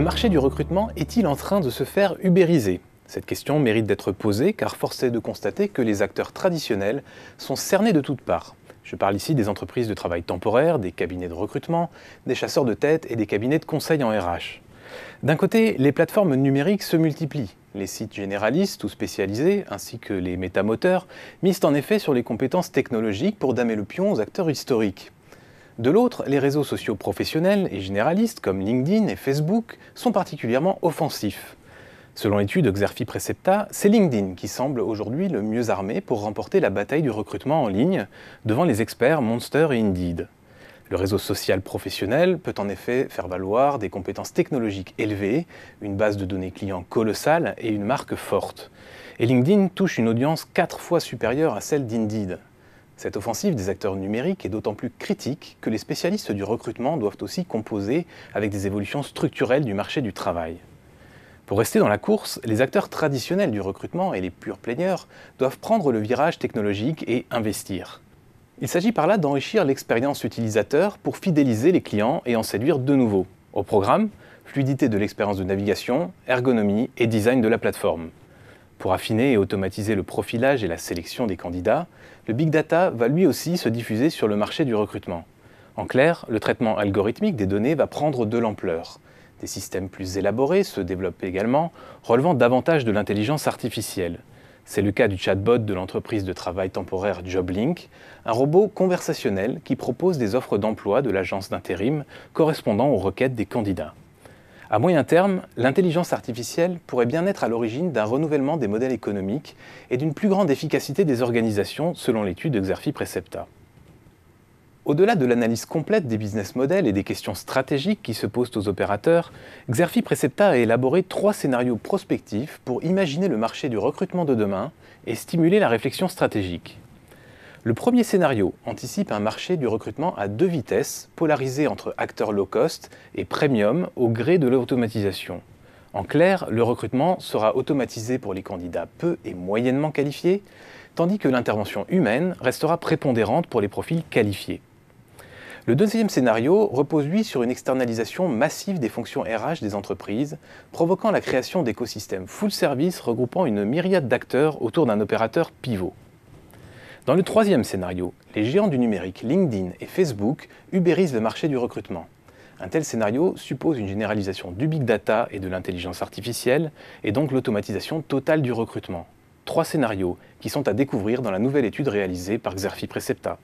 Le marché du recrutement est-il en train de se faire ubériser Cette question mérite d'être posée car force est de constater que les acteurs traditionnels sont cernés de toutes parts. Je parle ici des entreprises de travail temporaire, des cabinets de recrutement, des chasseurs de tête et des cabinets de conseil en RH. D'un côté, les plateformes numériques se multiplient. Les sites généralistes ou spécialisés, ainsi que les métamoteurs, misent en effet sur les compétences technologiques pour damer le pion aux acteurs historiques. De l'autre, les réseaux sociaux professionnels et généralistes comme LinkedIn et Facebook sont particulièrement offensifs. Selon l'étude Xerfi Precepta, c'est LinkedIn qui semble aujourd'hui le mieux armé pour remporter la bataille du recrutement en ligne devant les experts Monster et Indeed. Le réseau social professionnel peut en effet faire valoir des compétences technologiques élevées, une base de données clients colossale et une marque forte. Et LinkedIn touche une audience quatre fois supérieure à celle d'Indeed. Cette offensive des acteurs numériques est d'autant plus critique que les spécialistes du recrutement doivent aussi composer avec des évolutions structurelles du marché du travail. Pour rester dans la course, les acteurs traditionnels du recrutement et les purs players doivent prendre le virage technologique et investir. Il s'agit par là d'enrichir l'expérience utilisateur pour fidéliser les clients et en séduire de nouveau. Au programme, fluidité de l'expérience de navigation, ergonomie et design de la plateforme. Pour affiner et automatiser le profilage et la sélection des candidats, le big data va lui aussi se diffuser sur le marché du recrutement. En clair, le traitement algorithmique des données va prendre de l'ampleur. Des systèmes plus élaborés se développent également, relevant davantage de l'intelligence artificielle. C'est le cas du chatbot de l'entreprise de travail temporaire JobLink, un robot conversationnel qui propose des offres d'emploi de l'agence d'intérim correspondant aux requêtes des candidats. À moyen terme, l'intelligence artificielle pourrait bien être à l'origine d'un renouvellement des modèles économiques et d'une plus grande efficacité des organisations, selon l'étude Xerfi Precepta. Au-delà de l'analyse complète des business models et des questions stratégiques qui se posent aux opérateurs, Xerfi Precepta a élaboré trois scénarios prospectifs pour imaginer le marché du recrutement de demain et stimuler la réflexion stratégique. Le premier scénario anticipe un marché du recrutement à deux vitesses, polarisé entre acteurs low cost et premium au gré de l'automatisation. En clair, le recrutement sera automatisé pour les candidats peu et moyennement qualifiés, tandis que l'intervention humaine restera prépondérante pour les profils qualifiés. Le deuxième scénario repose, lui, sur une externalisation massive des fonctions RH des entreprises, provoquant la création d'écosystèmes full service regroupant une myriade d'acteurs autour d'un opérateur pivot. Dans le troisième scénario, les géants du numérique LinkedIn et Facebook ubérisent le marché du recrutement. Un tel scénario suppose une généralisation du big data et de l'intelligence artificielle, et donc l'automatisation totale du recrutement. Trois scénarios qui sont à découvrir dans la nouvelle étude réalisée par Xerfi Precepta.